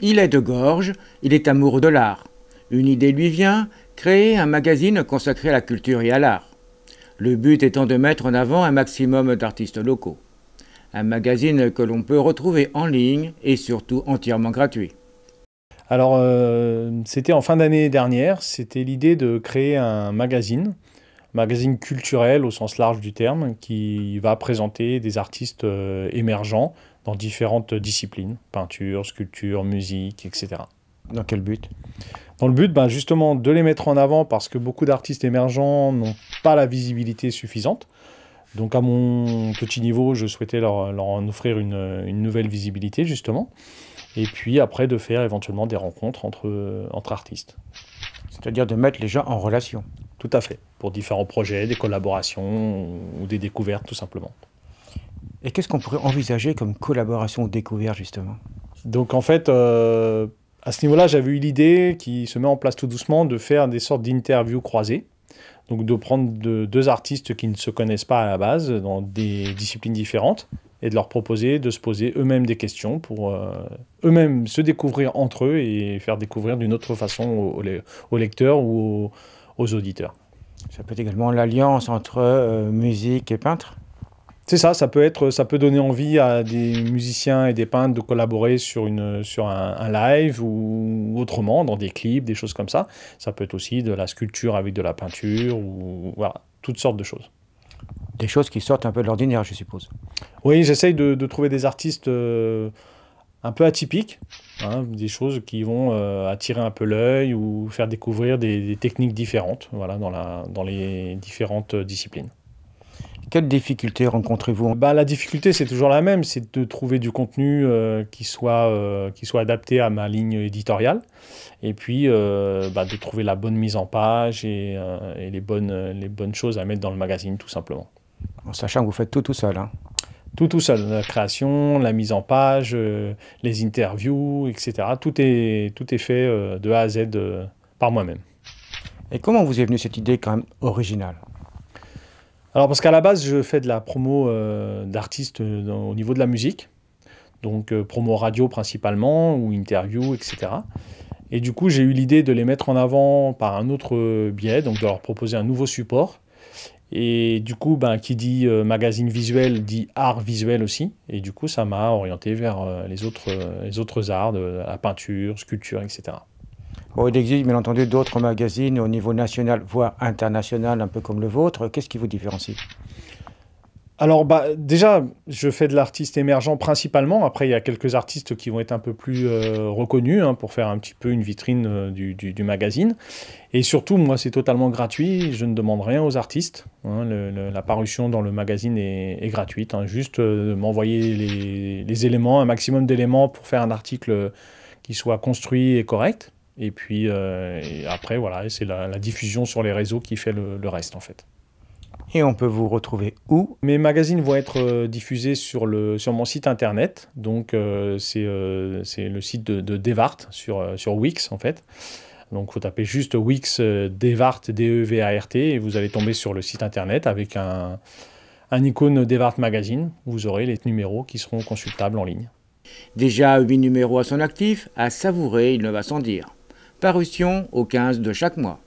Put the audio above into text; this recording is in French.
Il est de gorge, il est amoureux de l'art. Une idée lui vient, créer un magazine consacré à la culture et à l'art. Le but étant de mettre en avant un maximum d'artistes locaux. Un magazine que l'on peut retrouver en ligne et surtout entièrement gratuit. Alors, euh, c'était en fin d'année dernière, c'était l'idée de créer un magazine magazine culturel au sens large du terme, qui va présenter des artistes euh, émergents dans différentes disciplines, peinture, sculpture, musique, etc. Dans quel but Dans le but ben, justement de les mettre en avant parce que beaucoup d'artistes émergents n'ont pas la visibilité suffisante. Donc à mon petit niveau, je souhaitais leur, leur en offrir une, nouvelle visibilité justement. Et puis après de faire éventuellement des rencontres entre, euh, entre artistes. C'est-à-dire de mettre les gens en relation. Tout à fait. Pour différents projets, des collaborations ou des découvertes, tout simplement. Et qu'est-ce qu'on pourrait envisager comme collaboration ou découverte, justement Donc, en fait, euh, à ce niveau-là, j'avais eu l'idée qui se met en place tout doucement de faire des sortes d'interviews croisées. Donc, de prendre deux artistes qui ne se connaissent pas à la base dans des disciplines différentes et de leur proposer de se poser eux-mêmes des questions pour euh, eux-mêmes se découvrir entre eux et faire découvrir d'une autre façon aux lecteurs ou aux aux auditeurs. Ça peut être également l'alliance entre euh, musique et peintre c'est ça, ça peut être, ça peut donner envie à des musiciens et des peintres de collaborer sur une, sur un, live ou autrement, dans des clips, des choses comme ça. Ça peut être aussi de la sculpture avec de la peinture ou voilà, toutes sortes de choses. Des choses qui sortent un peu de l'ordinaire, je suppose. Oui, j'essaye de, trouver des artistes. Euh, un peu atypique, hein, des choses qui vont euh, attirer un peu l'œil ou faire découvrir des, techniques différentes voilà, dans, la, dans les différentes euh, disciplines. Quelles difficultés rencontrez-vous bah, La difficulté, c'est toujours la même, c'est de trouver du contenu euh, qui, soit, qui soit adapté à ma ligne éditoriale, et puis bah, de trouver la bonne mise en page et, les, bonnes, les bonnes choses à mettre dans le magazine, tout simplement. En sachant que vous faites tout tout seul. Hein. Tout tout seul, la création, la mise en page, euh, les interviews, etc. Tout est, tout est fait euh, de A à Z euh, par moi-même. Et comment vous est venue cette idée quand même originale Alors parce qu'à la base, je fais de la promo d'artistes au niveau de la musique. Donc promo radio principalement, ou interview, etc. Et du coup, j'ai eu l'idée de les mettre en avant par un autre biais, donc de leur proposer un nouveau support. Et du coup, ben, qui dit euh, magazine visuel dit art visuel aussi. Et du coup, ça m'a orienté vers euh, les, autres, euh, les autres arts, de, la peinture, sculpture, etc. il existe bien entendu d'autres magazines au niveau national, voire international, un peu comme le vôtre. Qu'est-ce qui vous différencie alors bah, déjà, je fais de l'artiste émergent principalement. Après, il y a quelques artistes qui vont être un peu plus euh, reconnus hein, pour faire un petit peu une vitrine euh, du, magazine. Et surtout, moi, c'est totalement gratuit. Je ne demande rien aux artistes. Hein. la parution dans le magazine est, gratuite. Hein. Juste euh, m'envoyer les, éléments, un maximum d'éléments pour faire un article qui soit construit et correct. Et puis après, voilà, c'est la, diffusion sur les réseaux qui fait le reste en fait. Et on peut vous retrouver où Mes magazines vont être euh, diffusés sur, le, sur mon site internet. Donc, euh, euh, c'est le site de, Devart sur, sur Wix, en fait. Donc, vous tapez juste Wix Devart, D-E-V-A-R-T, et vous allez tomber sur le site internet avec un, un icône Devart Magazine. Vous aurez les numéros qui seront consultables en ligne. Déjà 8 numéros à son actif, à savourer, il ne va sans dire. Parution au 15 de chaque mois.